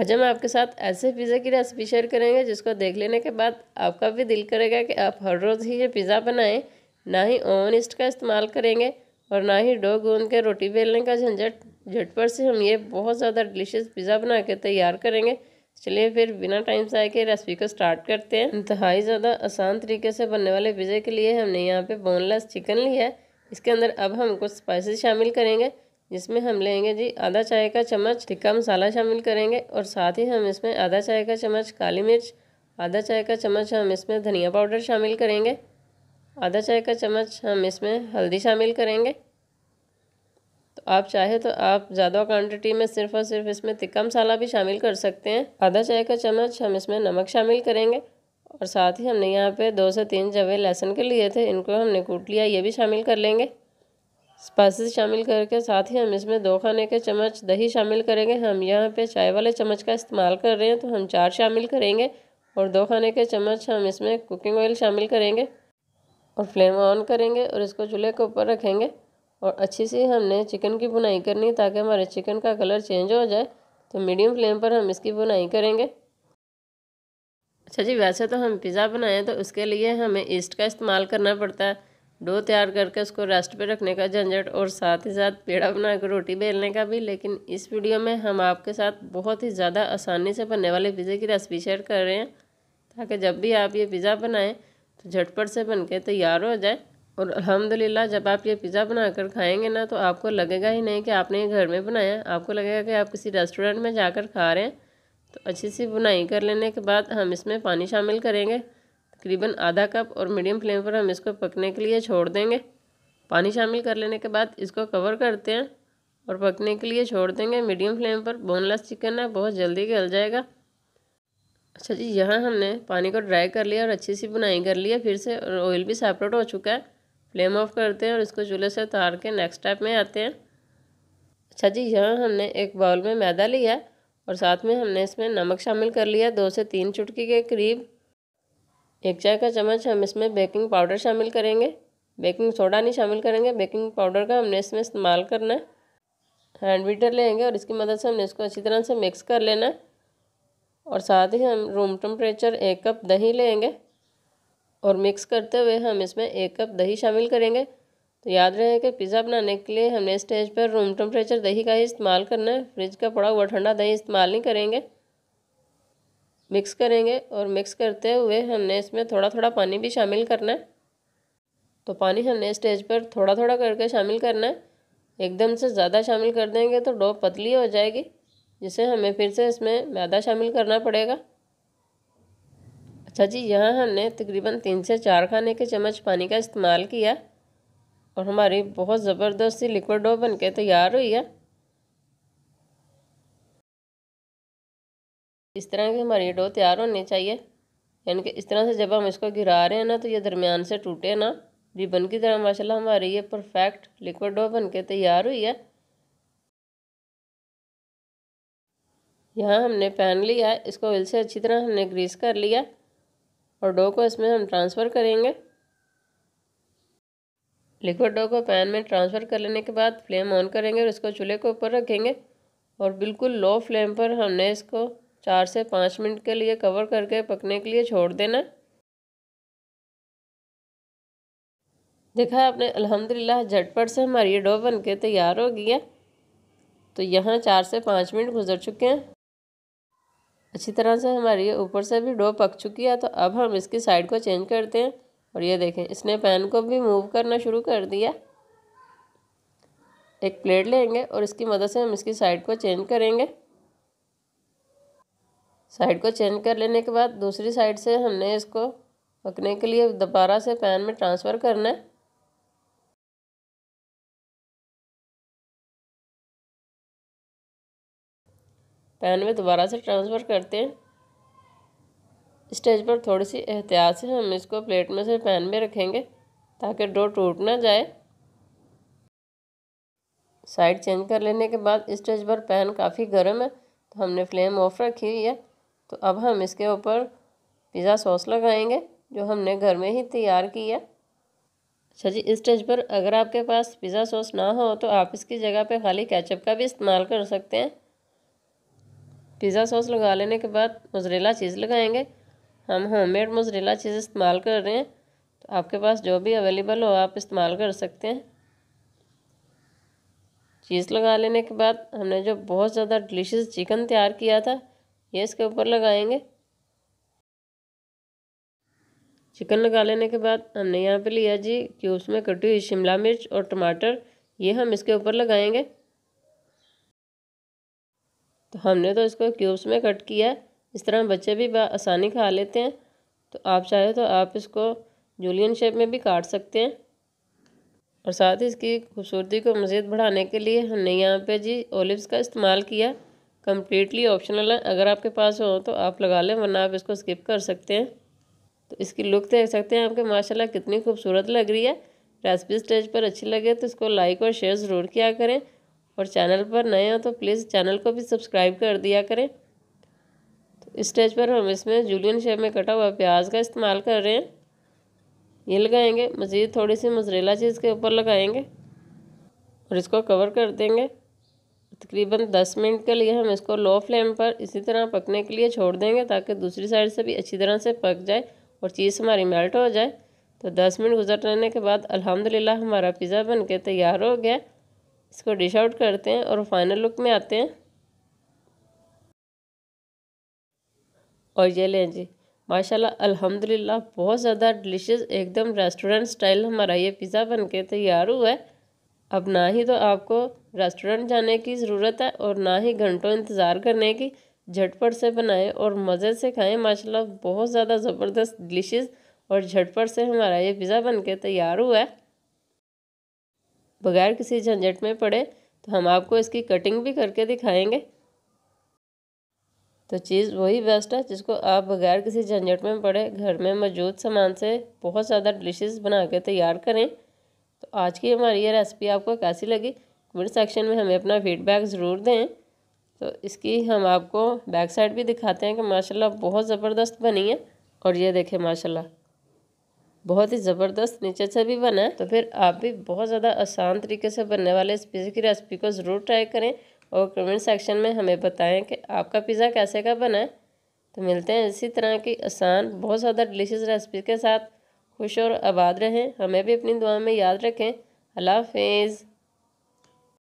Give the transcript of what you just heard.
आज हम आपके साथ ऐसे पिज़्ज़ा की रेसिपी शेयर करेंगे जिसको देख लेने के बाद आपका भी दिल करेगा कि आप हर रोज़ ही ये पिज़्ज़ा बनाएं ना ही ओवन इस्ट का इस्तेमाल करेंगे और ना ही डो गूंद के रोटी बेलने का झंझट झटपट से हम ये बहुत ज़्यादा डिलीशियस पिज़्ज़ा बना के तैयार करेंगे चलिए फिर बिना टाइम से आके के रेसिपी को स्टार्ट करते हैं इंतहाई ज़्यादा आसान तरीके से बनने वाले पिज़्ज़े के लिए हमने यहाँ पर बोनलेस चिकन लिया है इसके अंदर अब हम कुछ स्पाइसेस शामिल करेंगे जिसमें हम लेंगे जी आधा चाय का चम्मच टिक्का मसाला शामिल करेंगे और साथ ही हम इसमें आधा चाय का चम्मच काली मिर्च आधा चाय का चम्मच हम इसमें धनिया पाउडर शामिल करेंगे आधा चाय का चम्मच हम इसमें हल्दी शामिल करेंगे तो आप चाहे तो आप ज़्यादा क्वांटिटी में सिर्फ और सिर्फ इसमें तिक्का मसाला भी शामिल कर सकते हैं आधा चाय का चम्मच हम इसमें नमक शामिल करेंगे और साथ ही हमने यहाँ पे दो से तीन जवे लहसुन के लिए थे इनको हमने कूट लिया ये भी शामिल कर लेंगे स्पाइसेस शामिल करके साथ ही हम इसमें दो खाने के चम्मच दही शामिल करेंगे हम यहाँ पे चाय वाले चम्मच का इस्तेमाल कर रहे हैं तो हम चार शामिल करेंगे और दो खाने के चम्मच हम इसमें कुकिंग ऑयल शामिल करेंगे और फ्लेम ऑन करेंगे और इसको चूल्हे के ऊपर रखेंगे और अच्छी सी हमने चिकन की बुनाई करनी ताकि हमारे चिकन का कलर चेंज हो जाए तो मीडियम फ्लेम पर हम इसकी बुनाई करेंगे अच्छा जी वैसे तो हम पिज़्ज़ा बनाएं तो उसके लिए हमें ईस्ट का इस्तेमाल करना पड़ता है डो तैयार करके उसको रेस्ट पे रखने का झंझट और साथ ही साथ पेड़ा बना कर रोटी बेलने का भी लेकिन इस वीडियो में हम आपके साथ बहुत ही ज़्यादा आसानी से बनने वाले पिज़्ज़े की रेसिपी शेयर कर रहे हैं ताकि जब भी आप ये पिज़्ज़ा बनाएं तो झटपट से बन के तैयार हो जाए और अलहमदिल्ला जब आप ये पिज़्ज़ा बनाकर खाएंगे ना तो आपको लगेगा ही नहीं कि आपने ये घर में बनाया आपको लगेगा कि आप किसी रेस्टोरेंट में जाकर खा रहे हैं तो अच्छी सी बुनाई कर लेने के बाद हम इसमें पानी शामिल करेंगे तकरीबन आधा कप और मीडियम फ्लेम पर हम इसको पकने के लिए छोड़ देंगे पानी शामिल कर लेने के बाद इसको कवर करते हैं और पकने के लिए छोड़ देंगे मीडियम फ्लेम पर बोनलेस चिकन है बहुत जल्दी गल जाएगा अच्छा जी यहाँ हमने पानी को ड्राई कर लिया और अच्छी सी बुनाई कर लिया फिर से और ऑयल भी सेपरेट हो चुका है फ्लेम ऑफ करते हैं और इसको चूल्हे से उतार के नेक्स्ट स्टेप में आते हैं अच्छा जी यहाँ हमने एक बाउल में मैदा लिया और साथ में हमने इसमें नमक शामिल कर लिया दो से तीन चुटकी के करीब एक चाय का चम्मच हम इसमें बेकिंग पाउडर शामिल करेंगे बेकिंग सोडा नहीं शामिल करेंगे बेकिंग पाउडर का हमने इसमें इस्तेमाल करना है हैंड बीटर लेंगे और इसकी मदद से हमने इसको अच्छी तरह से मिक्स कर लेना है और साथ ही हम रूम टेम्परेचर एक कप दही लेंगे और मिक्स करते हुए हम इसमें एक कप दही शामिल करेंगे तो याद रहे कि पिज़्ज़ा बनाने के लिए हमने स्टेज पर रूम टेम्परेचर दही का ही इस्तेमाल करना है फ्रिज का पड़ा हुआ ठंडा दही इस्तेमाल नहीं करेंगे मिक्स करेंगे और मिक्स करते हुए हमने इसमें थोड़ा थोड़ा पानी भी शामिल करना है तो पानी हमने स्टेज पर थोड़ा थोड़ा करके शामिल करना है एकदम से ज़्यादा शामिल कर देंगे तो डो पतली हो जाएगी जिसे हमें फिर से इसमें मैदा शामिल करना पड़ेगा अच्छा जी यहाँ हमने तकरीबन तीन से चार खाने के चम्मच पानी का इस्तेमाल किया और हमारी बहुत ज़बरदस्त सी लिक्विड डो बन के तैयार हुई है इस तरह की हमारी डो तैयार होनी चाहिए यानी कि इस तरह से जब हम इसको गिरा रहे हैं ना तो ये दरमियान से टूटे ना रिबन की तरह माशाल्लाह हमारी ये परफेक्ट लिक्विड डो बन के तैयार हुई है यहाँ हमने पैन लिया है इसको विल से अच्छी तरह हमने ग्रीस कर लिया और डो को इसमें हम ट्रांसफ़र करेंगे लिक्विड डो को पैन में ट्रांसफ़र कर लेने के बाद फ्लेम ऑन करेंगे और इसको चूल्हे के ऊपर रखेंगे और बिल्कुल लो फ्लेम पर हमने इसको चार से पाँच मिनट के लिए कवर करके पकने के लिए छोड़ देना देखा आपने अल्हम्दुलिल्लाह झटपट से हमारी ये डो बन के तैयार हो है तो यहाँ चार से पाँच मिनट गुजर चुके हैं अच्छी तरह से हमारी ऊपर से भी डो पक चुकी है तो अब हम इसकी साइड को चेंज करते हैं और ये देखें इसने पैन को भी मूव करना शुरू कर दिया एक प्लेट लेंगे और इसकी मदद से हम इसकी साइड को चेंज करेंगे साइड को चेंज कर लेने के बाद दूसरी साइड से हमने इसको पकने के लिए दोबारा से पैन में ट्रांसफ़र करना है पैन में दोबारा से ट्रांसफ़र करते हैं स्टेज पर थोड़ी सी एहतियात से हम इसको प्लेट में से पैन में रखेंगे ताकि डो टूट ना जाए साइड चेंज कर लेने के बाद स्टेज पर पैन काफ़ी गर्म है तो हमने फ्लेम ऑफ रखी हुई है तो अब हम इसके ऊपर पिज़्ज़ा सॉस लगाएंगे जो हमने घर में ही तैयार किया अच्छा जी इस स्टेज पर अगर आपके पास पिज़्ज़ा सॉस ना हो तो आप इसकी जगह पे खाली कैचअप का भी इस्तेमाल कर सकते हैं पिज़्ज़ा सॉस लगा लेने के बाद मुजरेला चीज़ लगाएंगे हम होममेड मुजरेला चीज़ इस्तेमाल कर रहे हैं तो आपके पास जो भी अवेलेबल हो आप इस्तेमाल कर सकते हैं चीज़ लगा लेने के बाद हमने जो बहुत ज़्यादा डिलीशियस चिकन तैयार किया था ये इसके ऊपर लगाएंगे चिकन लगा लेने के बाद हमने यहाँ पे लिया जी क्यूब्स में कटी हुई शिमला मिर्च और टमाटर ये हम इसके ऊपर लगाएंगे तो हमने तो इसको क्यूब्स में कट किया है इस तरह बच्चे भी आसानी खा लेते हैं तो आप चाहे तो आप इसको जूलियन शेप में भी काट सकते हैं और साथ ही इसकी खूबसूरती को मज़ीद बढ़ाने के लिए हमने यहाँ पे जी ओलिव्स का इस्तेमाल किया कम्प्लीटली ऑप्शनल है अगर आपके पास हो तो आप लगा लें वरना आप इसको स्किप कर सकते हैं तो इसकी लुक देख सकते हैं आपके माशाल्लाह कितनी खूबसूरत लग रही है रेसिपी स्टेज पर अच्छी लगे तो इसको लाइक और शेयर ज़रूर किया करें और चैनल पर नए हो तो प्लीज़ चैनल को भी सब्सक्राइब कर दिया करें तो इस स्टेज पर हम इसमें जूलियन शेप में कटा हुआ प्याज का इस्तेमाल कर रहे हैं ये लगाएंगे मज़ीद थोड़ी सी मजरेला चीज़ के ऊपर लगाएंगे और इसको कवर कर देंगे तकरीबन 10 मिनट के लिए हम इसको लो फ्लेम पर इसी तरह पकने के लिए छोड़ देंगे ताकि दूसरी साइड से भी अच्छी तरह से पक जाए और चीज़ हमारी मेल्ट हो जाए तो 10 मिनट गुजर रहने के बाद अल्हम्दुलिल्लाह हमारा पिज़्ज़ा बन के तैयार हो गया इसको डिश आउट करते हैं और फाइनल लुक में आते हैं और ये लें जी माशाल्लाह अल्हम्दुलिल्लाह बहुत ज़्यादा डिलीशियस एकदम रेस्टोरेंट स्टाइल हमारा ये पिज़्ज़ा बन के तैयार हुआ है अब ना ही तो आपको रेस्टोरेंट जाने की ज़रूरत है और ना ही घंटों इंतज़ार करने की झटपट से बनाएं और मज़े से खाएं माशाल्लाह बहुत ज़्यादा ज़बरदस्त डिलीशियस और झटपट से हमारा ये पिज़्ज़ा बनके तैयार हुआ है बगैर किसी झंझट में पड़े तो हम आपको इसकी कटिंग भी करके दिखाएंगे तो चीज़ वही बेस्ट है जिसको आप बगैर किसी झंझट में पड़े घर में मौजूद सामान से बहुत ज़्यादा डिलीशियस बना के तैयार करें तो आज की हमारी ये रेसिपी आपको कैसी लगी कमेंट सेक्शन में हमें अपना फीडबैक ज़रूर दें तो इसकी हम आपको बैक साइड भी दिखाते हैं कि माशाल्लाह बहुत ज़बरदस्त बनी है और ये देखें माशाल्लाह बहुत ही ज़बरदस्त नीचे से भी बना है तो फिर आप भी बहुत ज़्यादा आसान तरीके से बनने वाले इस पिज़्ज़े की रेसिपी को ज़रूर ट्राई करें और कमेंट सेक्शन में हमें बताएँ कि आपका पिज़्ज़ा कैसे का बना है तो मिलते हैं इसी तरह की आसान बहुत ज़्यादा डिलीशियस रेसिपी के साथ खुश और आबाद रहें हमें भी अपनी दुआ में याद रखें अल्लाह हाफिज़